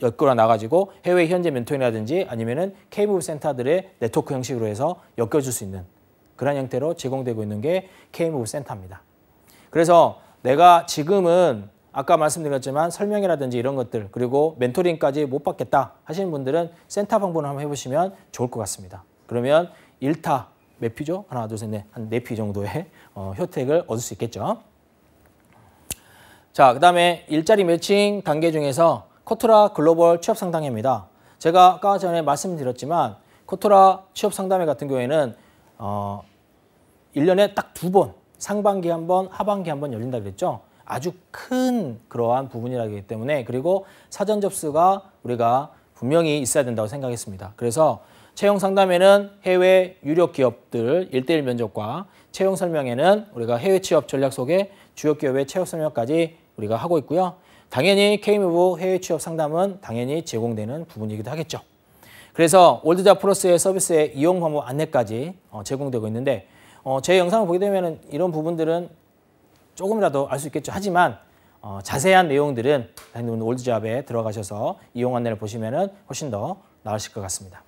엮어 나가지고 해외 현재 멘토이라든지 아니면은 케이블 센터들의 네트워크 형식으로 해서 엮어줄 수 있는 그런 형태로 제공되고 있는 게 케이블 센터입니다. 그래서 내가 지금은 아까 말씀드렸지만 설명이라든지 이런 것들 그리고 멘토링까지 못 받겠다 하시는 분들은 센터 방문을 한번 해보시면 좋을 것 같습니다. 그러면 1타 몇 피죠? 하나, 둘, 셋, 넷. 한 네 피 정도의 어, 혜택을 얻을 수 있겠죠. 자, 그 다음에 일자리 매칭 단계 중에서 코트라 글로벌 취업 상담회입니다. 제가 아까 전에 말씀드렸지만 코트라 취업 상담회 같은 경우에는 어, 1년에 딱두번 상반기 한 번, 하반기 한번 열린다 그랬죠. 아주 큰 그러한 부분이라기 때문에 그리고 사전 접수가 우리가 분명히 있어야 된다고 생각했습니다. 그래서 채용 상담에는 해외 유력 기업들 일대일 면접과 채용 설명에는 우리가 해외 취업 전략 속에 주요 기업의 채용 설명까지 우리가 하고 있고요. 당연히 K무브 해외 취업 상담은 당연히 제공되는 부분이기도 하겠죠. 그래서 올드자 플러스의 서비스의 이용 방법 안내까지 어, 제공되고 있는데 어, 제 영상을 보게 되면 이런 부분들은 조금이라도 알 수 있겠죠. 하지만 어, 자세한 내용들은 다니는 올드잡에 들어가셔서 이용 안내를 보시면 훨씬 더 나으실 것 같습니다.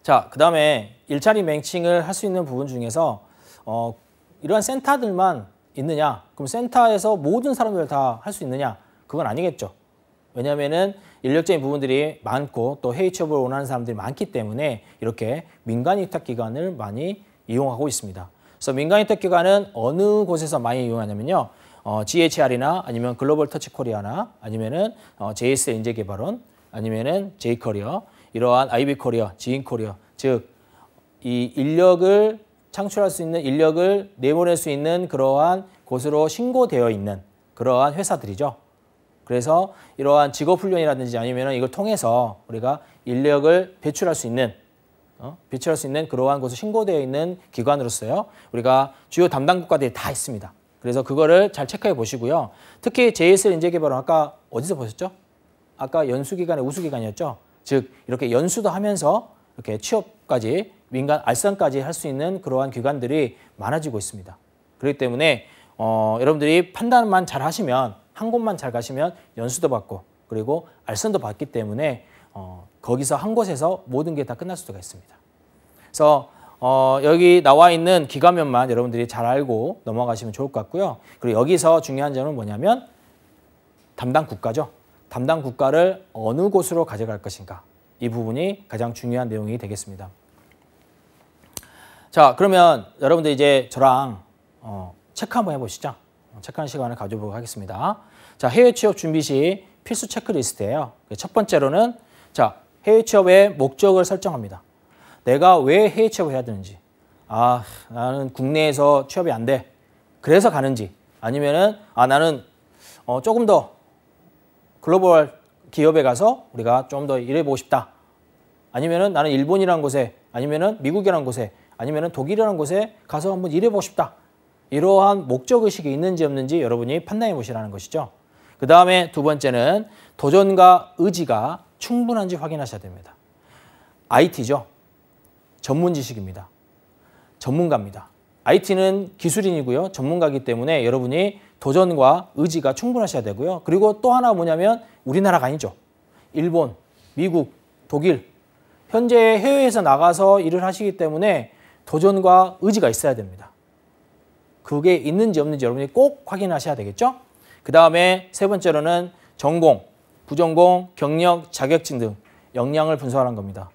자, 그 다음에 일자리 맹칭을 할 수 있는 부분 중에서 어, 이러한 센터들만 있느냐? 그럼 센터에서 모든 사람들 다 할 수 있느냐? 그건 아니겠죠. 왜냐하면 인력적인 부분들이 많고 또 회의 취업을 원하는 사람들이 많기 때문에 이렇게 민간 위탁 기관을 많이 이용하고 있습니다. 그래서 민간 혜택 기관은 어느 곳에서 많이 이용하냐면요. 어, GHR이나 아니면 글로벌 터치 코리아나 아니면은 어, JS 인재 개발원 아니면은 J코리어 이러한 IB코리어, 지인코리어 즉이 인력을 창출할 수 있는 인력을 내보낼 수 있는 그러한 곳으로 신고되어 있는 그러한 회사들이죠. 그래서 이러한 직업 훈련이라든지 아니면 이걸 통해서 우리가 인력을 배출할 수 있는 어? 비치할 수 있는 그러한 곳에 신고되어 있는 기관으로서요. 우리가 주요 담당 국가들이 다 있습니다. 그래서 그거를 잘 체크해 보시고요. 특히 JSL 인재 개발은 아까 어디서 보셨죠? 아까 연수 기간에 우수 기간이었죠. 즉 이렇게 연수도 하면서 이렇게 취업까지 민간 알선까지 할 수 있는 그러한 기관들이 많아지고 있습니다. 그렇기 때문에 어, 여러분들이 판단만 잘 하시면 한 곳만 잘 가시면 연수도 받고 그리고 알선도 받기 때문에 어, 거기서 한 곳에서 모든 게 다 끝날 수가 있습니다. 그래서 어, 여기 나와 있는 기가면만 여러분들이 잘 알고 넘어가시면 좋을 것 같고요. 그리고 여기서 중요한 점은 뭐냐면 담당 국가죠. 담당 국가를 어느 곳으로 가져갈 것인가. 이 부분이 가장 중요한 내용이 되겠습니다. 자, 그러면 여러분들 이제 저랑 어, 체크 한번 해보시죠. 체크하는 시간을 가져보도록 하겠습니다. 자, 해외 취업 준비 시 필수 체크리스트예요. 첫 번째로는 자 해외 취업의 목적을 설정합니다. 내가 왜 해외 취업을 해야 되는지. 아, 나는 국내에서 취업이 안 돼. 그래서 가는지. 아니면은, 아, 나는 어, 조금 더 글로벌 기업에 가서 우리가 좀 더 일해보고 싶다. 아니면은 나는 일본이란 곳에, 아니면은 미국이란 곳에, 아니면은 독일이라는 곳에 가서 한번 일해보고 싶다. 이러한 목적의식이 있는지 없는지 여러분이 판단해 보시라는 것이죠. 그 다음에 두 번째는 도전과 의지가 충분한지 확인하셔야 됩니다. IT죠. 전문 지식입니다. 전문가입니다. IT는 기술인이고요. 전문가기 이 때문에 여러분이 도전과 의지가 충분하셔야 되고요. 그리고 또 하나 뭐냐면 우리나라가 아니죠. 일본, 미국, 독일 현재 해외에서 나가서 일을 하시기 때문에 도전과 의지가 있어야 됩니다. 그게 있는지 없는지 여러분이 꼭 확인하셔야 되겠죠? 그 다음에 세 번째로는 전공, 부전공, 경력, 자격증 등 역량을 분석하는 겁니다.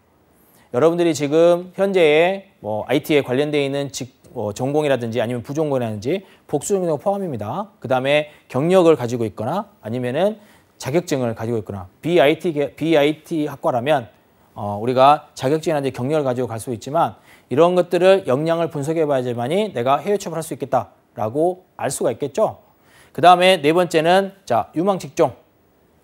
여러분들이 지금 현재의 뭐 IT에 관련되어 있는 직, 뭐 전공이라든지 아니면 부전공이라든지 복수전공 포함입니다. 그 다음에 경력을 가지고 있거나 아니면은 자격증을 가지고 있거나 BIT, BIT 학과라면 어, 우리가 자격증이라든지 경력을 가지고 갈 수 있지만 이런 것들을 역량을 분석해 봐야지만이 내가 해외 취업을 할 수 있겠다라고 알 수가 있겠죠. 그 다음에 네 번째는 자 유망 직종.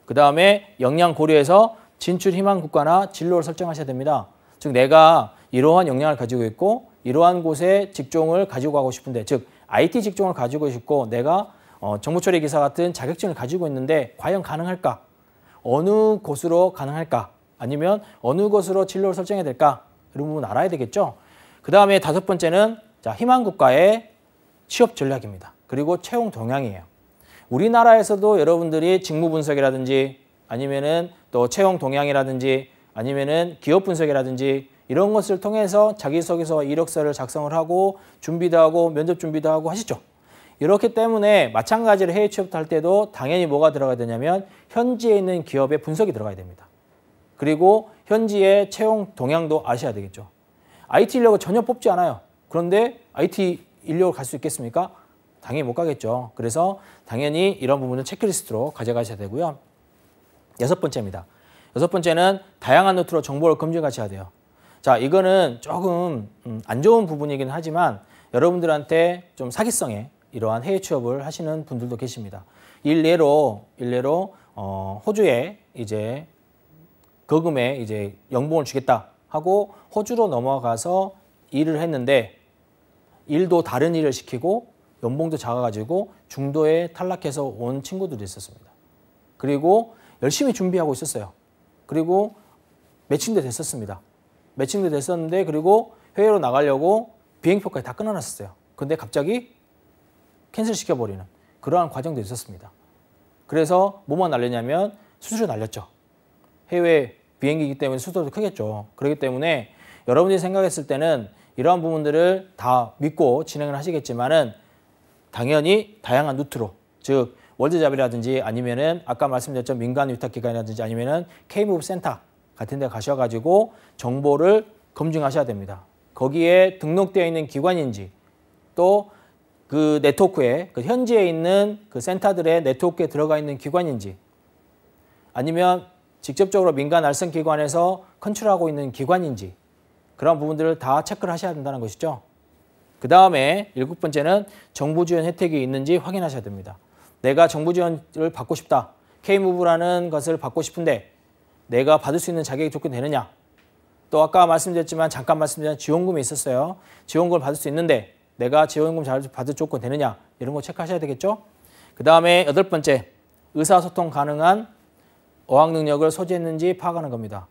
그 다음에 역량 고려해서 진출 희망 국가나 진로를 설정하셔야 됩니다. 즉 내가 이러한 역량을 가지고 있고 이러한 곳에 직종을 가지고 가고 싶은데 즉 IT 직종을 가지고 싶고 내가 어, 정보처리 기사 같은 자격증을 가지고 있는데 과연 가능할까? 어느 곳으로 가능할까? 아니면 어느 곳으로 진로를 설정해야 될까? 이런 부분 알아야 되겠죠. 그 다음에 다섯 번째는 자, 희망 국가의 취업 전략입니다. 그리고 채용 동향이에요. 우리나라에서도 여러분들이 직무 분석이라든지 아니면은 또 채용 동향이라든지 아니면은 기업 분석이라든지 이런 것을 통해서 자기소개서 이력서를 작성을 하고 준비도 하고 면접 준비도 하고 하시죠. 이렇기 때문에 마찬가지로 해외 취업할 도 때도 당연히 뭐가 들어가야 되냐면 현지에 있는 기업의 분석이 들어가야 됩니다. 그리고 현지의 채용 동향도 아셔야 되겠죠. IT 인력을 전혀 뽑지 않아요. 그런데 IT 인력을 갈 수 있겠습니까? 당연히 못 가겠죠. 그래서 당연히 이런 부분은 체크리스트로 가져가셔야 되고요. 여섯 번째입니다. 여섯 번째는 다양한 노트로 정보를 검증하셔야 돼요. 자, 이거는 조금 음, 안 좋은 부분이긴 하지만 여러분들한테 좀 사기성에 이러한 해외 취업을 하시는 분들도 계십니다. 일례로 일례로 어, 호주에 이제 거금에 이제 연봉을 주겠다 하고 호주로 넘어가서 일을 했는데 일도 다른 일을 시키고 연봉도 작아가지고 중도에 탈락해서 온 친구들도 있었습니다. 그리고 열심히 준비하고 있었어요. 그리고 매칭도 됐었습니다. 매칭도 됐었는데 그리고 해외로 나가려고 비행표까지 다 끊어놨었어요. 근데 갑자기 캔슬 시켜버리는 그러한 과정도 있었습니다. 그래서 뭐만 날렸냐면 수수료 날렸죠. 해외 비행기이기 때문에 수수도 크겠죠. 그렇기 때문에 여러분들이 생각했을 때는 이러한 부분들을 다 믿고 진행을 하시겠지만은 당연히 다양한 루트로 즉 월드잡이라든지 아니면은 아까 말씀드렸던 민간 위탁기관이라든지 아니면은 이무 센터 같은 데 가셔가지고 정보를 검증하셔야 됩니다. 거기에 등록되어 있는 기관인지 또 그 네트워크에 그 현지에 있는 그 센터들의 네트워크에 들어가 있는 기관인지 아니면 직접적으로 민간 알선 기관에서 컨트롤하고 있는 기관인지 그런 부분들을 다 체크를 하셔야 된다는 것이죠. 그 다음에 일곱 번째는 정부 지원 혜택이 있는지 확인하셔야 됩니다. 내가 정부 지원을 받고 싶다. K무브라는 것을 받고 싶은데 내가 받을 수 있는 자격이 조건 되느냐. 또 아까 말씀드렸지만 잠깐 말씀드린 지원금이 있었어요. 지원금을 받을 수 있는데 내가 지원금 잘 받을 조건 되느냐 이런 거 체크하셔야 되겠죠. 그 다음에 여덟 번째 의사소통 가능한 어학 능력을 소지했는지 파악하는 겁니다.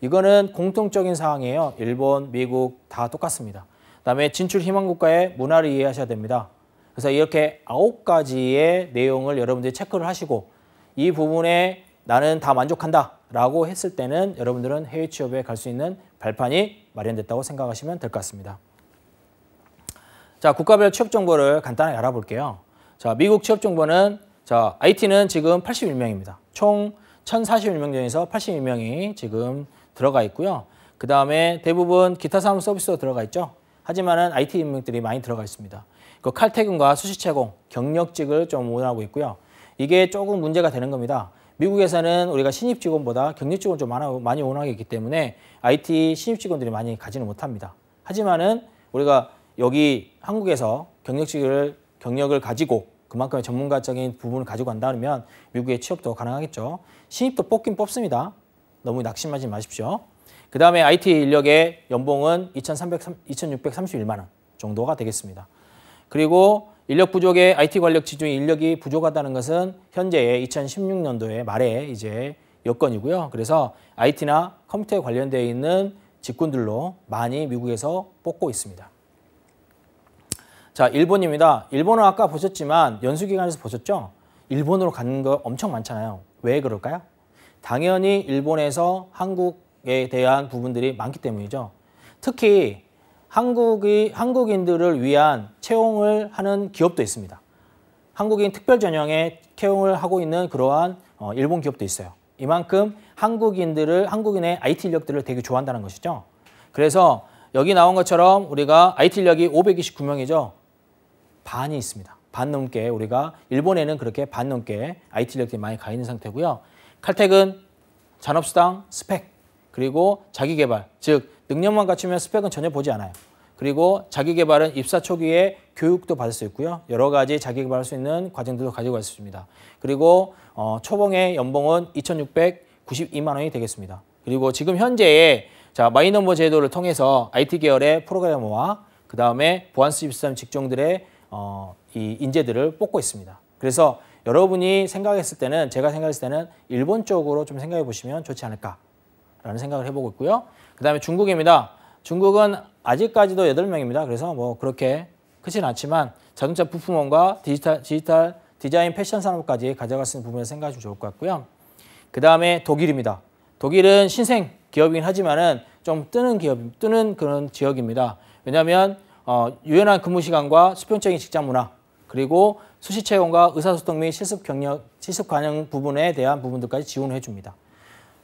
이거는 공통적인 사항이에요. 일본, 미국 다 똑같습니다. 그다음에 진출 희망 국가의 문화를 이해하셔야 됩니다. 그래서 이렇게 아홉 가지의 내용을 여러분들이 체크를 하시고 이 부분에 나는 다 만족한다 라고 했을 때는 여러분들은 해외 취업에 갈 수 있는 발판이 마련됐다고 생각하시면 될 것 같습니다. 자, 국가별 취업 정보를 간단하게 알아볼게요. 자, 미국 취업 정보는 자, IT는 지금 81명입니다. 총 1,041명 중에서 81명이 지금 들어가 있고요. 그 다음에 대부분 기타 사무서비스로 들어가 있죠. 하지만은 IT 인맥들이 많이 들어가 있습니다. 그 칼퇴근과 수시 채공, 경력직을 좀 원하고 있고요. 이게 조금 문제가 되는 겁니다. 미국에서는 우리가 신입 직원보다 경력 직원 좀 많이 원하게 있기 때문에 IT 신입 직원들이 많이 가지는 못합니다. 하지만은 우리가 여기 한국에서 경력직을 경력을 가지고 그만큼의 전문가적인 부분을 가지고 간다면 미국의 취업도 가능하겠죠. 신입도 뽑긴 뽑습니다. 너무 낙심하지 마십시오. 그 다음에 IT 인력의 연봉은 2,300, 2,631만 원 정도가 되겠습니다. 그리고 인력 부족의 IT 관력 지중 인력이 부족하다는 것은 현재의 2 0 1 6년도에 말에 이제 여건이고요. 그래서 IT나 컴퓨터에 관련되어 있는 직군들로 많이 미국에서 뽑고 있습니다. 자, 일본입니다. 일본은 아까 보셨지만 연수기관에서 보셨죠? 일본으로 가는 거 엄청 많잖아요. 왜 그럴까요? 당연히 일본에서 한국 한국에 대한 부분들이 많기 때문이죠. 특히 한국이 한국인들을 위한 채용을 하는 기업도 있습니다. 한국인 특별 전형에 채용을 하고 있는 그러한 어, 일본 기업도 있어요. 이만큼 한국인들을 한국인의 IT 인력들을 되게 좋아한다는 것이죠. 그래서 여기 나온 것처럼 우리가 IT 인력이 529명이죠. 반이 있습니다. 반 넘게 우리가 일본에는 그렇게 반 넘게 IT 인력들이 많이 가 있는 상태고요. 칼텍은 잔업수당 스펙 그리고 자기 개발, 즉 능력만 갖추면 스펙은 전혀 보지 않아요. 그리고 자기 개발은 입사 초기에 교육도 받을 수 있고요. 여러 가지 자기 개발할 수 있는 과정들도 가지고 갈 수 있습니다. 그리고 어, 초봉의 연봉은 2,692만 원이 되겠습니다. 그리고 지금 현재의 자 마이너버 제도를 통해서 IT 계열의 프로그래머와 그 다음에 보안스 23 직종들의 어, 이 인재들을 뽑고 있습니다. 그래서 여러분이 생각했을 때는 제가 생각했을 때는 일본 쪽으로 좀 생각해 보시면 좋지 않을까 라는 생각을 해보고 있고요. 그 다음에 중국입니다. 중국은 아직까지도 8명입니다. 그래서 뭐 그렇게 크진 않지만 자동차 부품원과 디지털, 디지털 디자인 패션 산업까지 가져갈 수 있는 부분을 생각하시면 좋을 것 같고요. 그 다음에 독일입니다. 독일은 신생 기업이긴 하지만은 좀 뜨는 기업, 뜨는 그런 지역입니다. 왜냐하면 어, 유연한 근무 시간과 수평적인 직장 문화 그리고 수시 채용과 의사소통 및 실습 경력, 실습 관영 부분에 대한 부분들까지 지원해 줍니다.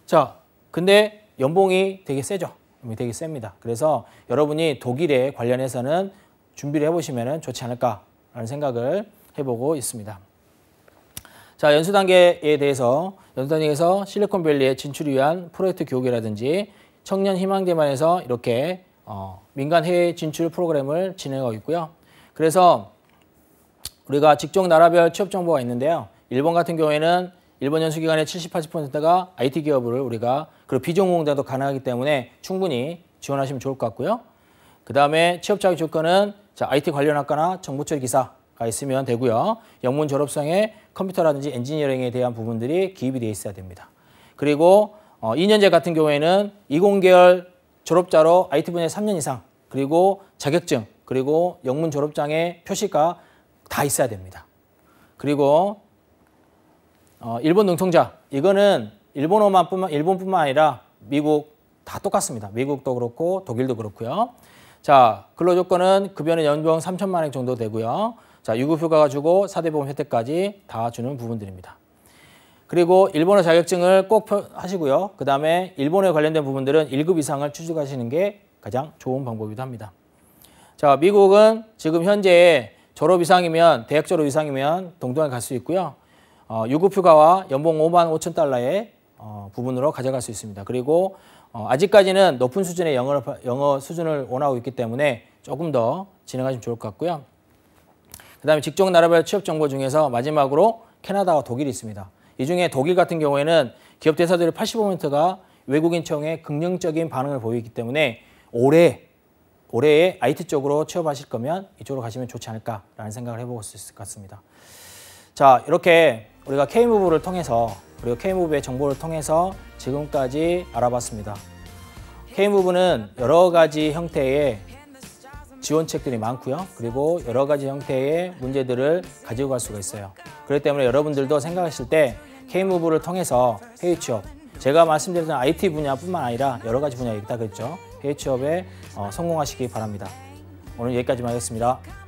자, 근데 연봉이 되게 세죠. 되게 셉니다. 그래서 여러분이 독일에 관련해서는 준비를 해보시면 좋지 않을까라는 생각을 해보고 있습니다. 자, 연수 단계에 대해서 연수 단계에서 실리콘밸리에 진출을 위한 프로젝트 교육이라든지 청년 희망대만에서 이렇게 어, 민간 해외 진출 프로그램을 진행하고 있고요. 그래서 우리가 직종 나라별 취업 정보가 있는데요. 일본 같은 경우에는 일본 연수기간의 70, 80%가 IT 기업을 우리가 그리고 비전공자도 가능하기 때문에 충분히 지원하시면 좋을 것 같고요. 그 다음에 취업자격 조건은 자, IT 관련 학과나 정보처리 기사가 있으면 되고요. 영문 졸업성에 컴퓨터라든지 엔지니어링에 대한 부분들이 기입이 되어 있어야 됩니다. 그리고 어, 2년제 같은 경우에는 20개월 졸업자로 IT 분야 3년 이상 그리고 자격증 그리고 영문 졸업장의 표시가 다 있어야 됩니다. 그리고 어, 일본 능통자 이거는 일본어만 뿐만 일본뿐만 아니라 미국 다 똑같습니다. 미국도 그렇고 독일도 그렇고요. 자 근로 조건은 급여는 연봉 3천만 원 정도 되고요. 자 유급휴가 가지고 사대보험 혜택까지 다 주는 부분들입니다. 그리고 일본어 자격증을 꼭 하시고요. 그 다음에 일본에 관련된 부분들은 1급 이상을 취득하시는 게 가장 좋은 방법이기도 합니다. 자 미국은 지금 현재 졸업 이상이면 대학 졸업 이상이면 동등하게 갈 수 있고요. 어, 유급휴가와 연봉 5만 5천 달러의 어, 부분으로 가져갈 수 있습니다. 그리고 어, 아직까지는 높은 수준의 영어, 영어 수준을 원하고 있기 때문에 조금 더 진행하시면 좋을 것 같고요. 그 다음에 직종 나라별 취업 정보 중에서 마지막으로 캐나다와 독일이 있습니다. 이 중에 독일 같은 경우에는 기업 대사들의 85%가 외국인 청에 긍정적인 반응을 보이기 때문에 올해 올해에 IT 쪽으로 취업하실 거면 이쪽으로 가시면 좋지 않을까라는 생각을 해보고 있을 것 같습니다. 자 이렇게 우리가 K무브를 통해서 그리고 K무브의 정보를 통해서 지금까지 알아봤습니다. K무브는 여러 가지 형태의 지원책들이 많고요. 그리고 여러 가지 형태의 문제들을 가지고 갈 수가 있어요. 그렇기 때문에 여러분들도 생각하실 때 K무브를 통해서 해외 취업, 제가 말씀드렸던 IT 분야뿐만 아니라 여러 가지 분야에 있다 그랬죠. 해외 취업에 어, 성공하시기 바랍니다. 오늘 여기까지마겠습니다